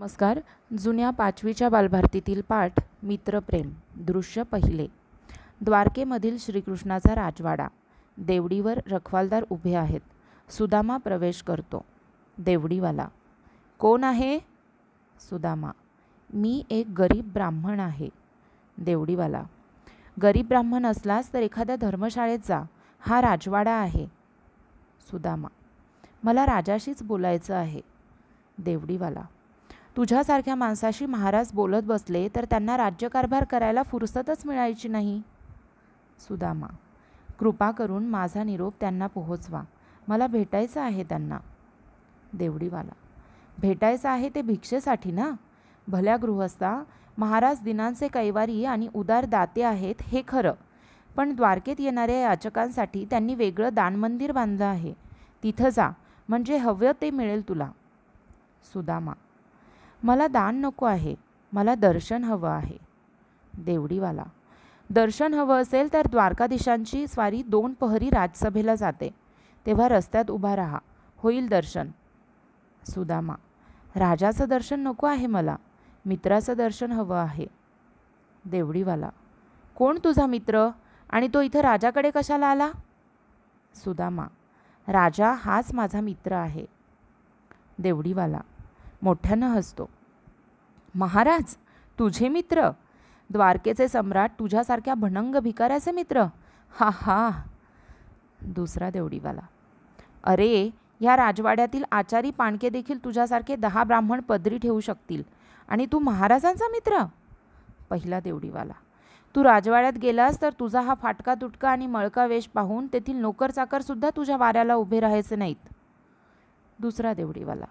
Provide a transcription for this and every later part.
नमस्कार जुन्या पाचवीच्या बालभारतीतील पाठ मित्रप्रेम दृश्य पहिले द्वारकेमधील श्रीकृष्णाचा राजवाडा देवडीवर रखवालदार उभे आहेत सुदामा प्रवेश करतो देवडीवाला कोण आहे सुदामा मी एक गरीब ब्राह्मण आहे देवडीवाला गरीब ब्राह्मण असलास तर एखाद्या धर्मशाळेत जा हा राजवाडा आहे सुदामा मला राजाशीच बोलायचं आहे देवडीवाला तुझ्यासारख्या माणसाशी महाराज बोलत बसले तर त्यांना राज्यकारभार करायला फुरसतच मिळायची नाही सुदामा कृपा करून माझा निरोप त्यांना पोहोचवा मला भेटायचं आहे त्यांना देवडीवाला भेटायचं आहे ते भिक्षेसाठी ना भल्या गृहस्था महाराज दिनांचे कैवारी आणि उदार दाते आहेत हे खरं पण द्वारकेत येणाऱ्या याचकांसाठी त्यांनी वेगळं दानमंदिर बांधलं आहे तिथं जा म्हणजे हवं ते मिळेल तुला सुदामा मला दान नको आहे मला दर्शन हवं आहे देवडीवाला दर्शन हवं असेल तर द्वारकाधीशांची स्वारी दोन पहरी राजसभेला जाते तेव्हा रस्त्यात उभा राहा होईल दर्शन सुदामा राजाचं दर्शन नको आहे मला मित्राचं दर्शन हवं आहे देवडीवाला कोण तुझा मित्र आणि तो इथं राजाकडे कशाला आला सुदामा राजा हाच माझा मित्र आहे देवडीवाला मोठ्यानं हसतो महाराज तुझे मित्र द्वारकेचे सम्राट तुझ्यासारख्या भणंग भिकाऱ्याचे मित्र हा हा दुसरा देवडीवाला अरे या राजवाड्यातील आचारी पाणके देखील तुझ्यासारखे दहा ब्राह्मण पदरी ठेवू शकतील आणि तू महाराजांचा मित्र पहिला देवडीवाला तू राजवाड्यात गेलास तर तुझा हा फाटका तुटका आणि मळका वेश पाहून तेथील नोकर चाकरसुद्धा तुझ्या वाऱ्याला उभे राहायचे नाहीत दुसरा देवडीवाला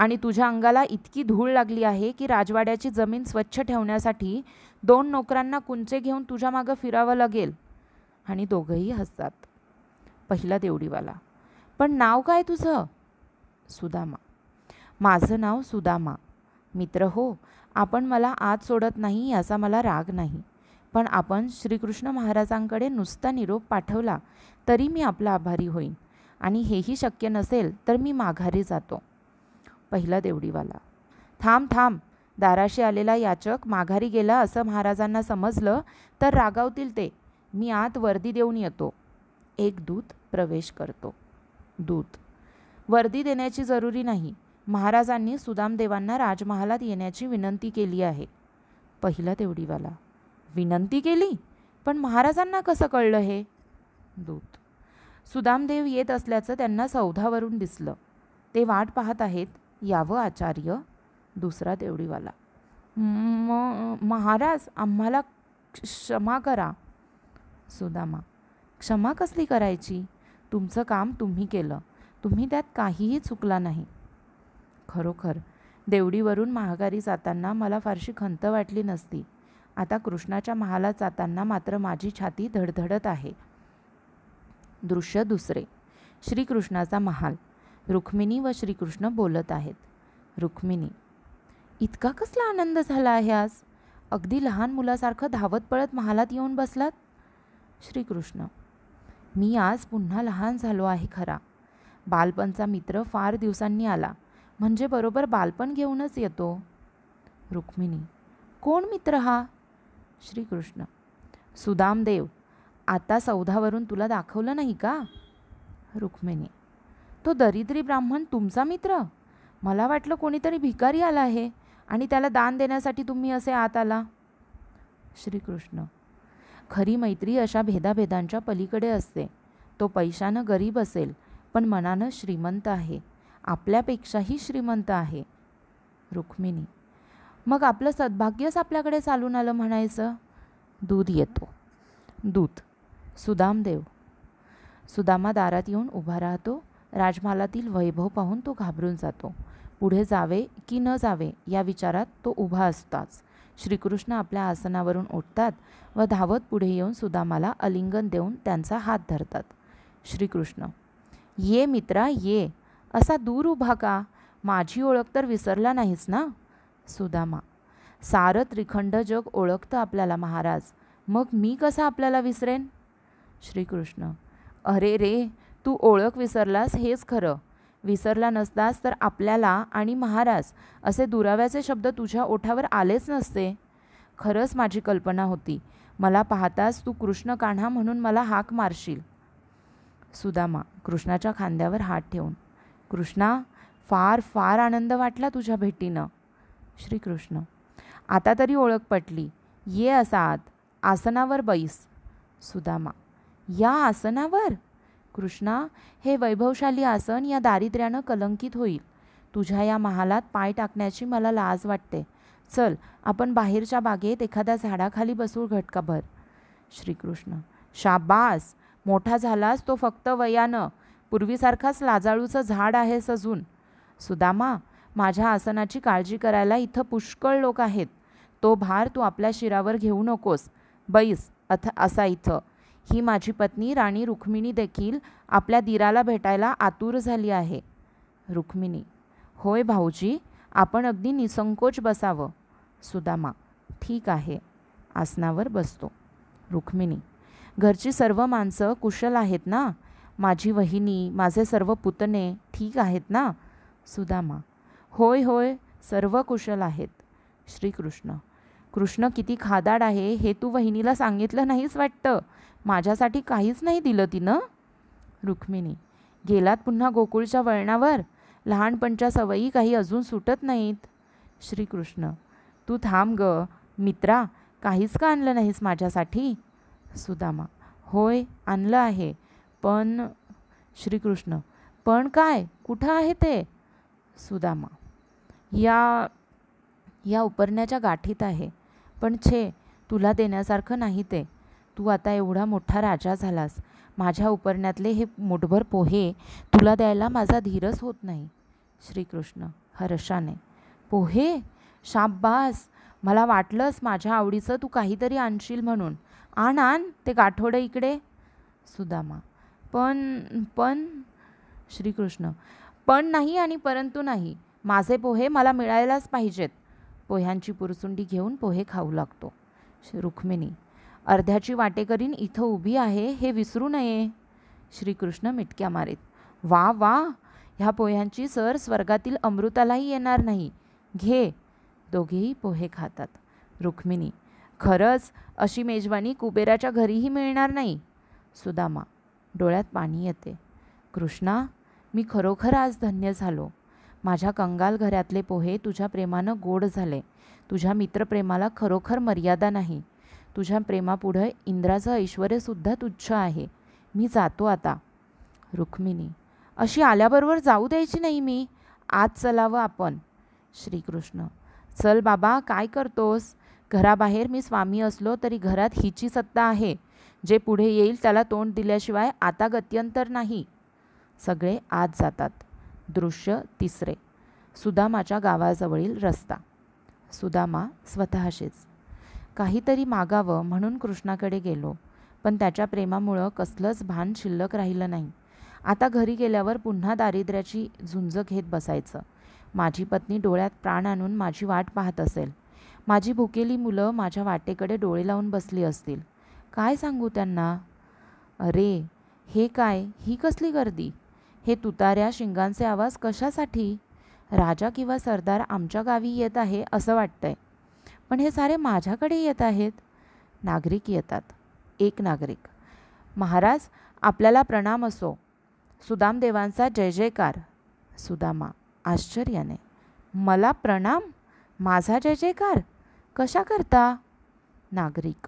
आणि तुझ्या अंगाला इतकी धूळ लागली आहे की राजवाड्याची जमीन स्वच्छ ठेवण्यासाठी दोन नोकरांना कुंचे घेऊन तुझ्या मागं फिरावं लागेल आणि दोघंही हसतात पहिला देवडीवाला पण नाव काय तुझं सुदामा माझं नाव सुदामा मित्र हो आपण मला आत सोडत नाही याचा मला राग नाही पण आपण श्रीकृष्ण महाराजांकडे नुसता निरोप पाठवला तरी मी आपला आभारी होईन आणि हेही शक्य नसेल तर मी माघारी जातो पहिला देवडीवाला थांब थांब दाराशी आलेला याचक माघारी गेला असं महाराजांना समजलं तर रागावतील ते मी आत वर्दी देऊन येतो एक दूत प्रवेश करतो दूत वर्दी देण्याची जरुरी नाही महाराजांनी सुदामदेवांना राजमहालात येण्याची विनंती केली आहे पहिला देवडीवाला विनंती केली पण महाराजांना कसं कळलं हे दूत सुदामदेव येत असल्याचं त्यांना सौधावरून दिसलं ते वाट पाहत आहेत यावं आचार्य दुसरा देवडीवाला म महाराज आम्हाला क्षमा करा सुदामा क्षमा कसली करायची तुमचं काम तुम्ही केलं तुम्ही त्यात काहीही चुकला नाही खरोखर देवडीवरून महागारी जाताना मला फारशी खंत वाटली नसती आता कृष्णाच्या महालात जाताना मात्र माझी छाती धडधडत आहे दृश्य दुसरे श्रीकृष्णाचा महाल रुक्मिणी व श्रीकृष्ण बोलत आहेत रुक्मिणी इतका कसला आनंद झाला आहे आज अगदी लहान मुलासारखं धावत पळत महालात येऊन बसलात श्रीकृष्ण मी आज पुन्हा लहान झालो आहे खरा बालपणचा मित्र फार दिवसांनी आला म्हणजे बरोबर बालपण घेऊनच येतो रुक्मिणी कोण मित्र हा श्रीकृष्ण सुदामदेव आता सौधावरून तुला दाखवलं नाही का रुक्मिणी तो दरिद्री ब्राह्मण तुमचा मित्र मला वाटलं कोणीतरी भिकारी आला आहे आणि त्याला दान देण्यासाठी तुम्ही असे आत आला श्रीकृष्ण खरी मैत्री अशा भेदाभेदांच्या पलीकडे असते तो पैशानं गरीब असेल पण मनानं श्रीमंत आहे आपल्यापेक्षाही श्रीमंत आहे रुक्मिणी मग आपलं सद्भाग्यच आपल्याकडे चालून आलं म्हणायचं दूध येतो दूध सुदामदेव सुदामा दारात येऊन उभा राहतो राजमालातील वैभव पाहून तो घाबरून जातो पुढे जावे की न जावे या विचारात तो उभा असताच श्रीकृष्ण आपल्या आसनावरून उठतात व धावत पुढे येऊन सुदामाला अलिंगन देऊन त्यांचा हात धरतात श्रीकृष्ण ये मित्रा ये असा दूर उभा का माझी ओळख तर विसरला नाहीस ना सुदामा सार त्रिखंड जग ओळखतं आपल्याला महाराज मग मी कसा आपल्याला विसरेन श्रीकृष्ण अरे रे तू ओळख विसरलास हेच खरं विसरला नसतास तर आपल्याला आणि महाराज असे दुराव्याचे शब्द तुझ्या ओठावर आलेच नसते खरंच माझी कल्पना होती मला पाहताच तू कृष्ण कान्हा म्हणून मला हाक मारशील सुदामा कृष्णाच्या खांद्यावर हात ठेवून कृष्णा फार फार आनंद वाटला तुझ्या भेटीनं श्रीकृष्ण आता तरी ओळख पटली ये असा आत आसनावर बैस सुदामा या आसनावर कृष्णा हे वैभवशाली आसन या दारिद्र्यानं कलंकित होईल तुझ्या या महालात पाय टाकण्याची मला लाज वाटते चल आपण बाहेरच्या बागेत एखाद्या झाडाखाली बसू घटकाभर श्रीकृष्ण शाबास मोठा झालास तो फक्त वयानं पूर्वीसारखाच लाजाळूचं झाड आहे सजून सुदामा माझ्या आसनाची काळजी करायला इथं पुष्कळ लोक आहेत तो भार तू आपल्या शिरावर घेऊ नकोस बैस अथ असा इथं ही माझी पत्नी राणी रुक्मिणी देखील आपल्या दिराला भेटायला आतुर झाली आहे रुक्मिणी होय भाऊजी आपण अगदी निसंकोच बसावं सुदामा ठीक आहे आसनावर बसतो रुक्मिणी घरची सर्व माणसं कुशल आहेत ना माझी वहिनी माझे सर्व पुतणे ठीक आहेत ना सुदामा होय होय सर्व कुशल आहेत श्रीकृष्ण कृष्ण किती खादाड आहे हे तू वहिनीला सांगितलं नाहीच वाटतं माझ्यासाठी काहीच नाही दिलं तिनं रुक्मिणी गेलात पुन्हा गोकुळच्या वळणावर लहानपणच्या सवयी काही अजून सुटत नाहीत श्रीकृष्ण तू थांब ग मित्रा काहीच का आणलं नाहीस माझ्यासाठी सुदामा होय आणलं आहे पण श्रीकृष्ण पण काय कुठं आहे ते सुदामा या या उपरण्याच्या गाठीत आहे पण छे तुला देण्यासारखं नाही ते तू आता एवढा मोठा राजा झालास माझ्या उपरण्यातले हे मुठभर पोहे तुला द्यायला माझा धीरच होत नाही श्रीकृष्ण हर्षाने पोहे शाब्बास मला वाटलंस माझ्या आवडीचं तू काहीतरी आणशील म्हणून आण आण ते गाठोडं इकडे सुदामा पण पण श्रीकृष्ण पण नाही आणि परंतु नाही माझे पोहे मला मिळायलाच पाहिजेत पोह्यांची पुरसुंडी घेऊन पोहे खाऊ लागतो रुक्मिणी अर्ध्याची वाटेकरीन इथं उभी आहे हे विसरू नये श्रीकृष्ण मिटक्या मारीत वा वा ह्या पोह्यांची सर स्वर्गातील अमृतालाही येणार नाही घे दोघेही पोहे खातात रुक्मिणी खरंच अशी मेजवानी कुबेराच्या घरीही मिळणार नाही सुदामा डोळ्यात पाणी येते कृष्णा मी खरोखर आज धन्य झालो माझ्या कंगाल घरातले पोहे तुझ्या प्रेमानं गोड झाले तुझ्या मित्रप्रेमाला खरोखर मर्यादा नाही तुझ्या प्रेमापुढं इंद्राचं ऐश्वर्यसुद्धा तुच्छ आहे मी जातो आता रुक्मिणी अशी आल्याबरोबर जाऊ द्यायची नाही मी आज चलावं आपण श्रीकृष्ण चल बाबा काय करतोस घराबाहेर मी स्वामी असलो तरी घरात हिची सत्ता आहे जे पुढे येईल त्याला तोंड दिल्याशिवाय आता गत्यंतर नाही सगळे आत जातात दृश्य तिसरे सुदामाच्या गावाजवळील रस्ता सुदामा स्वतःशीच काहीतरी मागावं म्हणून कृष्णाकडे गेलो पण त्याच्या प्रेमामुळं कसलंच भान शिल्लक राहिलं नाही आता घरी गेल्यावर पुन्हा दारिद्र्याची झुंज घेत बसायचं माझी पत्नी डोळ्यात प्राण आणून माझी वाट पाहत असेल माझी भुकेली मुलं माझ्या वाटेकडे डोळे लावून बसली असतील काय सांगू त्यांना अरे हे काय ही कसली गर्दी हे तुताऱ्या शिंगांचे आवाज कशासाठी राजा किंवा सरदार आमच्या गावी येत आहे असं वाटतंय पण हे सारे माझ्याकडे येत आहेत नागरिक येतात एक नागरिक महाराज आपल्याला प्रणाम असो सुदामदेवांचा जय जयकार सुदामा आश्चर्याने मला प्रणाम माझा जय जयकार कशा करता नागरिक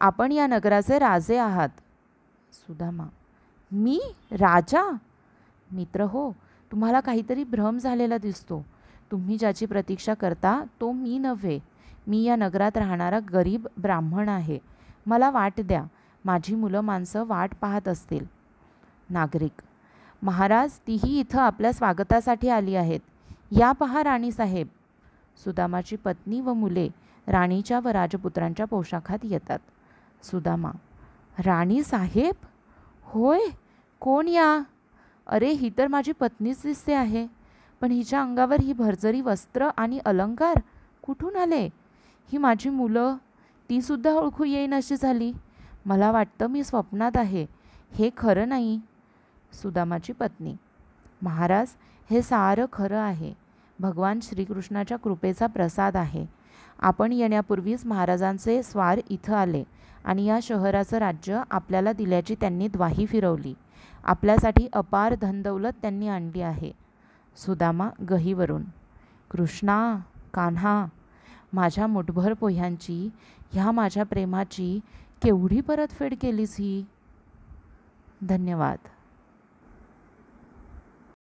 आपण या नगराचे राजे आहात सुदामा मी राजा मित्र हो तुम्हाला काहीतरी भ्रम झालेला दिसतो तुम्ही ज्याची प्रतीक्षा करता तो मी नव्हे मी या नगरात राहणारा गरीब ब्राह्मण आहे मला वाट द्या माझी मुलं माणसं वाट पाहत असतील नागरिक महाराज तीही इथं आपल्या स्वागतासाठी आली आहेत या पहा राणीसाहेब सुदामाची पत्नी व मुले राणीच्या व राजपुत्रांच्या पोशाखात येतात सुदामा राणी साहेब होय कोण या अरे ही तर माझी पत्नीच दिसते आहे पण हिच्या अंगावर ही भरजरी वस्त्र आणि अलंकार कुठून आले ही माझी मुलं तीसुद्धा ओळखू येईन अशी झाली मला वाटतं मी स्वप्नात आहे हे खरं नाही सुदामाची पत्नी महाराज हे सारं खरं आहे भगवान श्रीकृष्णाच्या कृपेचा प्रसाद आहे आपण येण्यापूर्वीच महाराजांचे स्वार इथं आले आणि या शहराचं राज्य आपल्याला दिल्याची त्यांनी द्वाही फिरवली आपल्यासाठी अपार धनदौलत त्यांनी आणली आहे सुदामा गहीवरून कृष्णा कान्हा माझ्या मुठभर पोह्यांची ह्या माझ्या प्रेमाची केवढी परतफेड केलीस ही धन्यवाद